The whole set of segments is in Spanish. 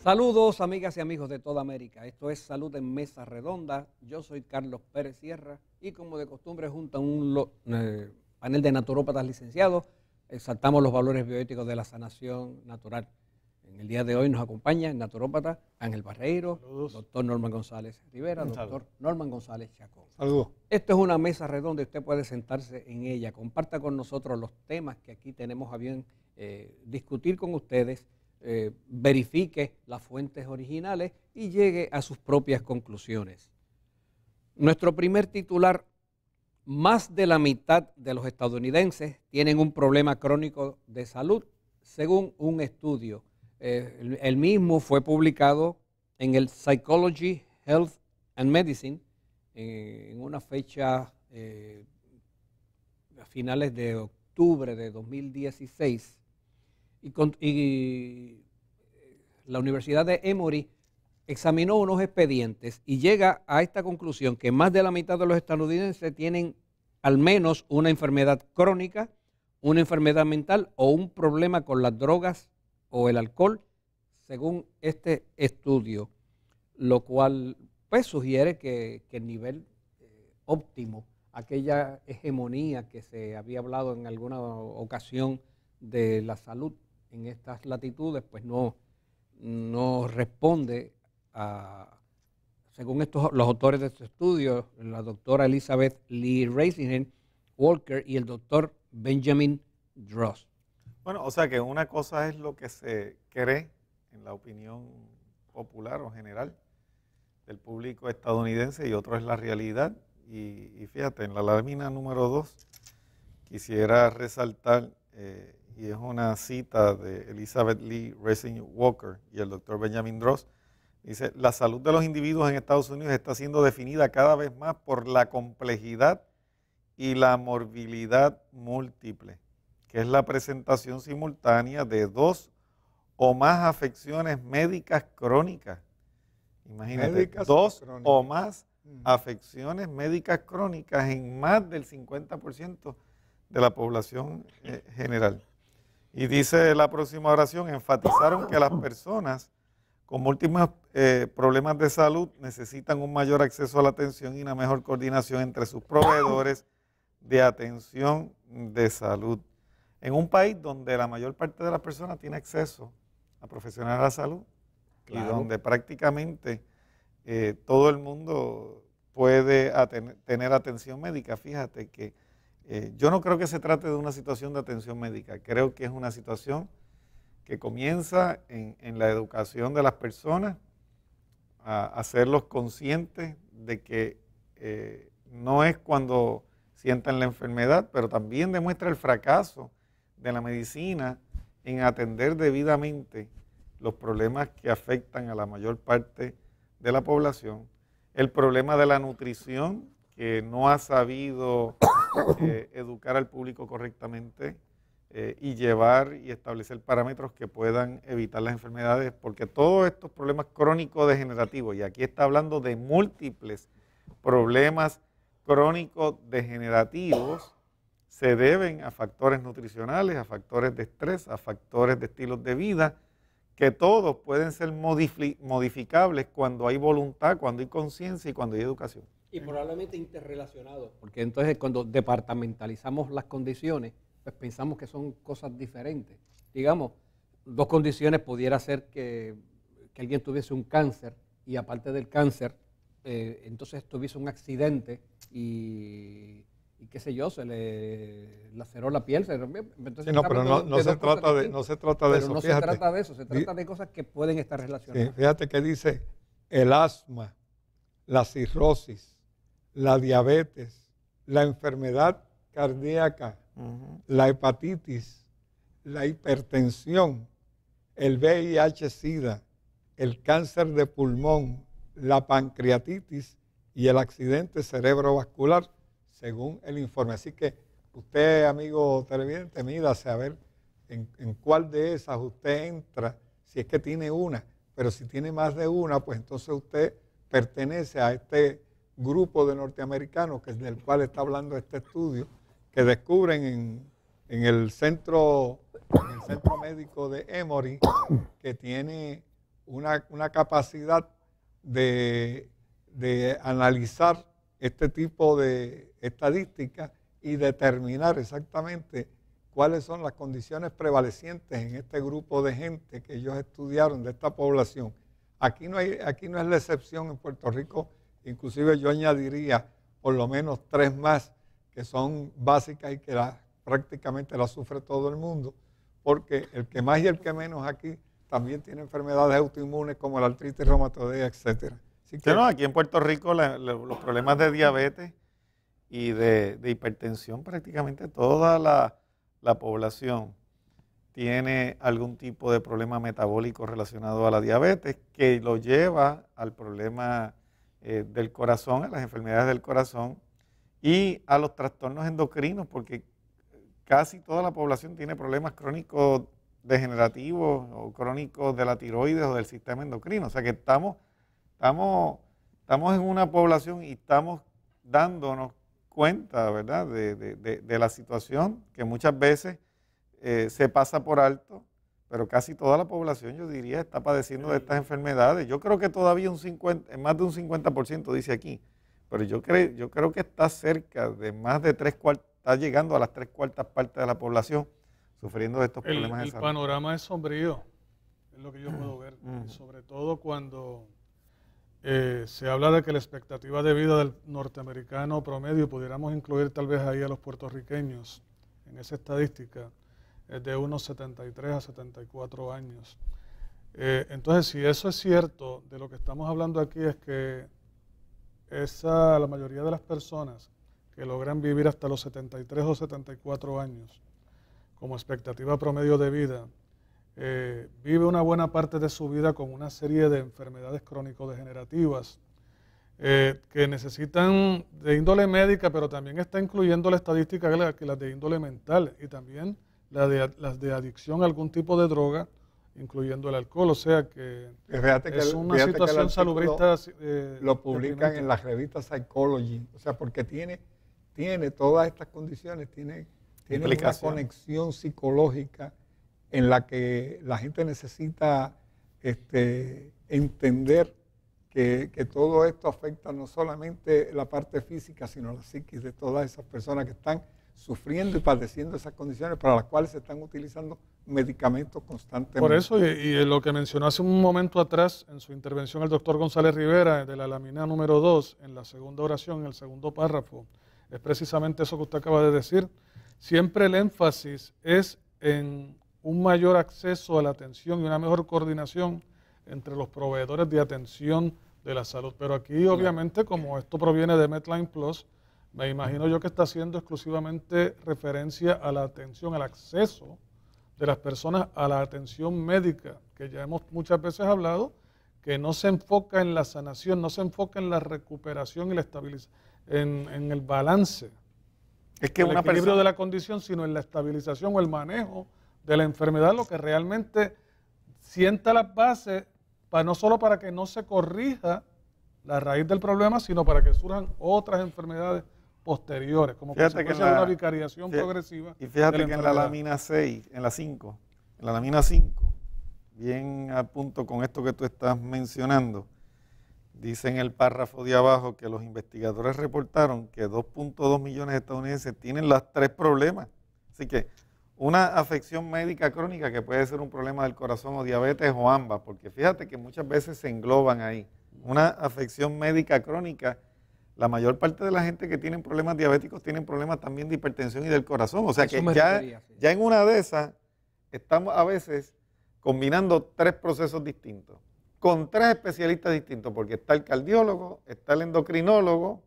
Saludos amigas y amigos de toda América. Esto es Salud en Mesa Redonda. Yo soy Carlos Pérez Sierra y como de costumbre junto a un eh, panel de naturópatas licenciados exaltamos los valores bioéticos de la sanación natural. En el día de hoy nos acompaña el naturópata Ángel Barreiro, doctor Norman González Rivera, doctor Norman González Chacón. Saludos. Esto es una mesa redonda y usted puede sentarse en ella. Comparta con nosotros los temas que aquí tenemos a bien eh, discutir con ustedes eh, verifique las fuentes originales y llegue a sus propias conclusiones. Nuestro primer titular, más de la mitad de los estadounidenses tienen un problema crónico de salud, según un estudio. Eh, el mismo fue publicado en el Psychology, Health and Medicine en una fecha eh, a finales de octubre de 2016 y, la Universidad de Emory examinó unos expedientes y llega a esta conclusión que más de la mitad de los estadounidenses tienen al menos una enfermedad crónica, una enfermedad mental o un problema con las drogas o el alcohol, según este estudio, lo cual pues sugiere que, el nivel eh, óptimo, aquella hegemonía que se había hablado en alguna ocasión de la salud en estas latitudes, pues no, no responde a, según estos, los autores de este estudio, la doctora Elizabeth Lee Raisingham Walker y el doctor Benjamin Dross. Bueno, o sea que una cosa es lo que se cree en la opinión popular o general del público estadounidense y otro es la realidad. Y, fíjate, en la lámina número 2 quisiera resaltar eh, y es una cita de Elizabeth Lee Racing Walker y el doctor Benjamin Dross. Dice, la salud de los individuos en Estados Unidos está siendo definida cada vez más por la complejidad y la morbilidad múltiple, que es la presentación simultánea de dos o más afecciones médicas crónicas. Imagínate, dos o más mm. afecciones médicas crónicas en más del 50% de la población eh, general. Y dice la próxima oración, enfatizaron que las personas con múltiples eh, problemas de salud necesitan un mayor acceso a la atención y una mejor coordinación entre sus proveedores de atención de salud. En un país donde la mayor parte de las personas tiene acceso a profesionales de la salud y donde prácticamente eh, todo el mundo puede tener atención médica, fíjate que eh, yo no creo que se trate de una situación de atención médica, creo que es una situación que comienza en, la educación de las personas, a hacerlos conscientes de que eh, no es cuando sientan la enfermedad, pero también demuestra el fracaso de la medicina en atender debidamente los problemas que afectan a la mayor parte de la población, el problema de la nutrición que no ha sabido eh, educar al público correctamente eh, y llevar y establecer parámetros que puedan evitar las enfermedades, porque todos estos problemas crónicos degenerativos y aquí está hablando de múltiples problemas crónicos degenerativos se deben a factores nutricionales, a factores de estrés, a factores de estilos de vida, que todos pueden ser modificables cuando hay voluntad, cuando hay conciencia y cuando hay educación. Y probablemente interrelacionados. Porque entonces cuando departamentalizamos las condiciones, pues pensamos que son cosas diferentes. Digamos, dos condiciones pudiera ser que, alguien tuviese un cáncer y aparte del cáncer, eh, entonces tuviese un accidente y, qué sé yo, se le laceró la piel. entonces no, pero no, se trata de, no, se trata de, eso, no se trata de eso. se trata de cosas que pueden estar relacionadas. fíjate que dice el asma, la cirrosis, la diabetes, la enfermedad cardíaca, la hepatitis, la hipertensión, el VIH-Sida, el cáncer de pulmón, la pancreatitis y el accidente cerebrovascular, según el informe. Así que usted, amigo televidente, mídase a ver en, en cuál de esas usted entra, si es que tiene una, pero si tiene más de una, pues entonces usted pertenece a este grupo de norteamericanos, que es del cual está hablando este estudio, que descubren en, el, centro, médico de Emory que tiene una, capacidad de, de, analizar este tipo de estadísticas y determinar exactamente cuáles son las condiciones prevalecientes en este grupo de gente que ellos estudiaron, de esta población. Aquí no, hay, aquí no es la excepción en Puerto Rico Inclusive yo añadiría por lo menos tres más que son básicas y que prácticamente las sufre todo el mundo, porque el que más y el que menos aquí también tiene enfermedades autoinmunes como la artritis reumatoidea, etc. Así que, no, aquí en Puerto Rico los problemas de diabetes y de, hipertensión, prácticamente toda la población tiene algún tipo de problema metabólico relacionado a la diabetes que lo lleva al problema eh, del corazón, a las enfermedades del corazón y a los trastornos endocrinos, porque casi toda la población tiene problemas crónicos degenerativos o crónicos de la tiroides o del sistema endocrino. O sea que estamos, estamos, estamos en una población y estamos dándonos cuenta, ¿verdad?, de, la situación que muchas veces eh, se pasa por alto pero casi toda la población, yo diría, está padeciendo de estas enfermedades. Yo creo que todavía un 50, más de un 50% dice aquí, pero yo, creo, yo creo que está cerca de más de tres cuartas, está llegando a las tres cuartas partes de la población sufriendo de estos problemas el, de salud. El panorama es sombrío, es lo que yo puedo ver, sobre todo cuando eh, se habla de que la expectativa de vida del norteamericano promedio, pudiéramos incluir tal vez ahí a los puertorriqueños en esa estadística, de unos 73 a 74 años. Eh, entonces, si eso es cierto, de lo que estamos hablando aquí es que esa, la mayoría de las personas que logran vivir hasta los 73 o 74 años como expectativa promedio de vida, eh, vive una buena parte de su vida con una serie de enfermedades crónico-degenerativas eh, que necesitan de índole médica, pero también está incluyendo la estadística que las de índole mental y también las de adicción a algún tipo de droga, incluyendo el alcohol. O sea que eh, es una situación salubrista. Eh, lo publican en la revista Psychology, o sea, porque tiene, tiene todas estas condiciones, tiene, tiene una conexión psicológica en la que la gente necesita este, entender que, que, todo esto afecta no solamente la parte física, sino la psiquis de todas esas personas que están sufriendo y padeciendo esas condiciones para las cuales se están utilizando medicamentos constantemente. Por eso, y, lo que mencionó hace un momento atrás en su intervención el doctor González Rivera de la lámina número 2, en la segunda oración, en el segundo párrafo, es precisamente eso que usted acaba de decir. Siempre el énfasis es en un mayor acceso a la atención y una mejor coordinación entre los proveedores de atención de la salud. Pero aquí, obviamente, como esto proviene de Medline Plus, me imagino yo que está haciendo exclusivamente referencia a la atención, al acceso de las personas a la atención médica, que ya hemos muchas veces hablado, que no se enfoca en la sanación, no se enfoca en la recuperación y la estabilización, en, el balance, es que el equilibrio de la condición, sino en la estabilización o el manejo de la enfermedad, lo que realmente sienta las bases, para, no solo para que no se corrija la raíz del problema, sino para que surjan otras enfermedades posteriores, como fíjate la, una vicariación progresiva. Y fíjate que en la lámina 6, en la 5, en la lámina 5, bien a punto con esto que tú estás mencionando, dice en el párrafo de abajo que los investigadores reportaron que 2.2 millones de estadounidenses tienen las tres problemas. Así que una afección médica crónica que puede ser un problema del corazón o diabetes o ambas, porque fíjate que muchas veces se engloban ahí. Una afección médica crónica la mayor parte de la gente que tiene problemas diabéticos tienen problemas también de hipertensión y del corazón. O sea que ya, en una de esas estamos a veces combinando tres procesos distintos, con tres especialistas distintos, porque está el cardiólogo, está el endocrinólogo.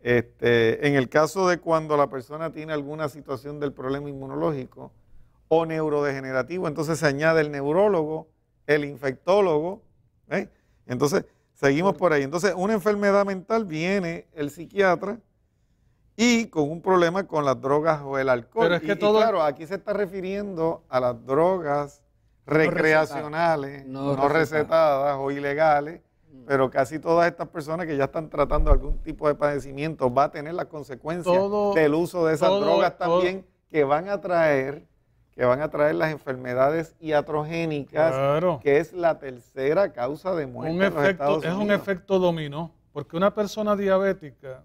Este, en el caso de cuando la persona tiene alguna situación del problema inmunológico o neurodegenerativo, entonces se añade el neurólogo, el infectólogo. ¿eh? Entonces, Seguimos por ahí. Entonces, una enfermedad mental viene el psiquiatra y con un problema con las drogas o el alcohol. que y, todo... claro, aquí se está refiriendo a las drogas recreacionales, no, recetadas, o ilegales, mm. pero casi todas estas personas que ya están tratando algún tipo de padecimiento va a tener las consecuencias del uso de esas drogas también que van a traer que van a traer las enfermedades iatrogénicas, que es la tercera causa de muerte. Es un efecto dominó, porque una persona diabética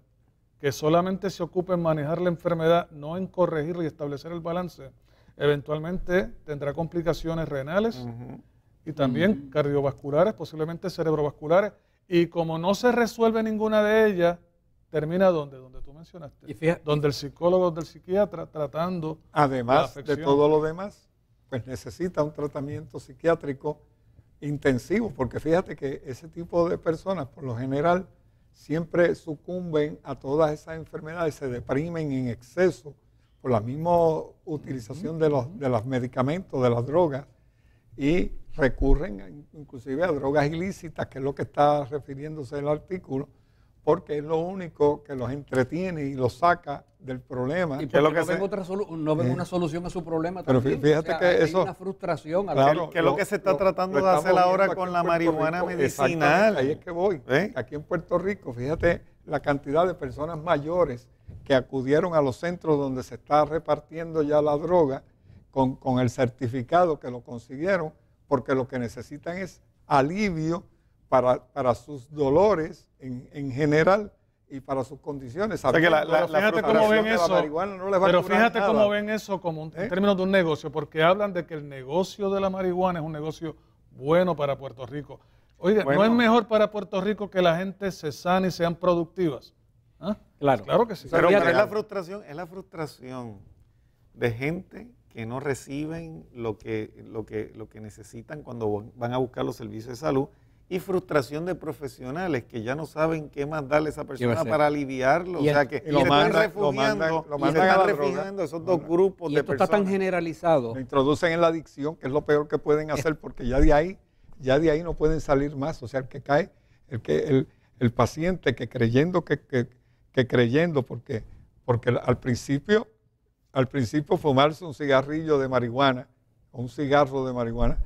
que solamente se ocupa en manejar la enfermedad, no en corregir y establecer el balance, eventualmente tendrá complicaciones renales y también cardiovasculares, posiblemente cerebrovasculares, y como no se resuelve ninguna de ellas, termina donde, donde tú mencionaste, donde el psicólogo, del psiquiatra tratando. Además de todo lo demás, pues necesita un tratamiento psiquiátrico intensivo, porque fíjate que ese tipo de personas, por lo general, siempre sucumben a todas esas enfermedades, se deprimen en exceso por la misma utilización de los, de los medicamentos, de las drogas, y recurren inclusive a drogas ilícitas, que es lo que está refiriéndose el artículo, porque es lo único que los entretiene y los saca del problema. Y que lo que no, ven no ven eh. una solución a su problema Pero fíjate que hay eso... una frustración. Claro, que, es lo, que se está tratando de hacer ahora con la marihuana medicinal. Ahí es que voy. ¿Eh? Aquí en Puerto Rico, fíjate la cantidad de personas mayores que acudieron a los centros donde se está repartiendo ya la droga con, con el certificado que lo consiguieron, porque lo que necesitan es alivio para, sus dolores en, general y para sus condiciones. fíjate cómo ven eso. pero fíjate cómo ven eso como en ¿Eh? términos de un negocio, porque hablan de que el negocio de la marihuana es un negocio bueno para Puerto Rico. Oiga, ¿no es mejor para Puerto Rico que la gente se sane y sean productivas? ¿Ah? Claro. que sí. Pero, es la frustración, es la frustración de gente que no reciben lo que, lo que, lo que necesitan cuando van a buscar los servicios de salud y frustración de profesionales que ya no saben qué más darle a esa persona para aliviarlo. o sea, que y se están refugiando, esos dos grupos y de esto está tan generalizado. Lo introducen en la adicción, que es lo peor que pueden hacer, porque ya de ahí, ya de ahí no pueden salir más. O sea, el que cae, el que el, paciente que creyendo que, que, que, creyendo, porque, porque al principio, al principio fumarse un cigarrillo de marihuana un cigarro de marihuana,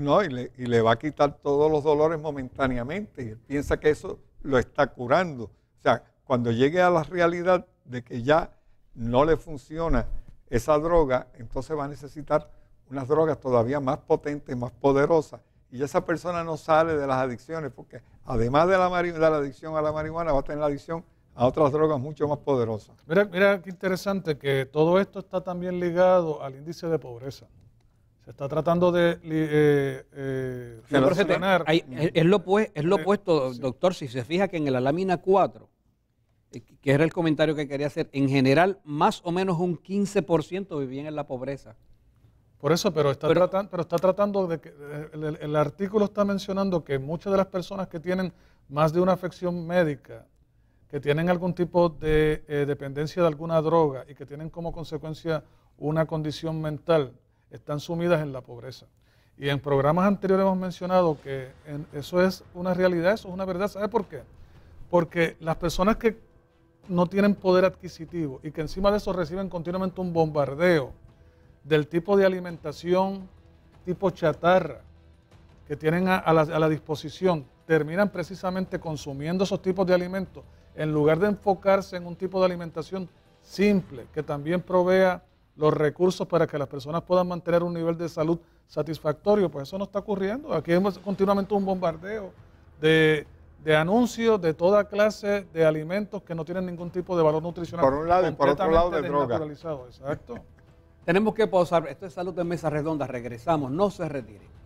no, y, le, va a quitar todos los dolores momentáneamente. Y él piensa que eso lo está curando. O sea, cuando llegue a la realidad de que ya no le funciona esa droga, entonces va a necesitar unas drogas todavía más potentes, más poderosas. Y esa persona no sale de las adicciones, porque además de la, de la adicción a la marihuana, va a tener la adicción a otras drogas mucho más poderosas. Mira, mira qué interesante que todo esto está también ligado al índice de pobreza. Se está tratando de eh, eh es, lo, es eh, opuesto, doctor. Si se fija que en la lámina 4, eh, que era el comentario que quería hacer, en general más o menos un 15% vivían en la pobreza. Por eso, pero está, tratando, pero está tratando de que el, artículo está mencionando que muchas de las personas que tienen más de una afección médica que tienen algún tipo de eh, dependencia de alguna droga y que tienen como consecuencia una condición mental, están sumidas en la pobreza. Y en programas anteriores hemos mencionado que eso es una realidad, eso es una verdad. ¿Sabe por qué? Porque las personas que no tienen poder adquisitivo y que encima de eso reciben continuamente un bombardeo del tipo de alimentación tipo chatarra que tienen a la disposición, terminan precisamente consumiendo esos tipos de alimentos en lugar de enfocarse en un tipo de alimentación simple, que también provea los recursos para que las personas puedan mantener un nivel de salud satisfactorio, pues eso no está ocurriendo. Aquí es continuamente un bombardeo de, anuncios de toda clase de alimentos que no tienen ningún tipo de valor nutricional. Por un lado y por otro lado de droga. Exacto. Tenemos que pausar. Esto es Salud de Mesa Redonda. Regresamos. No se retiren.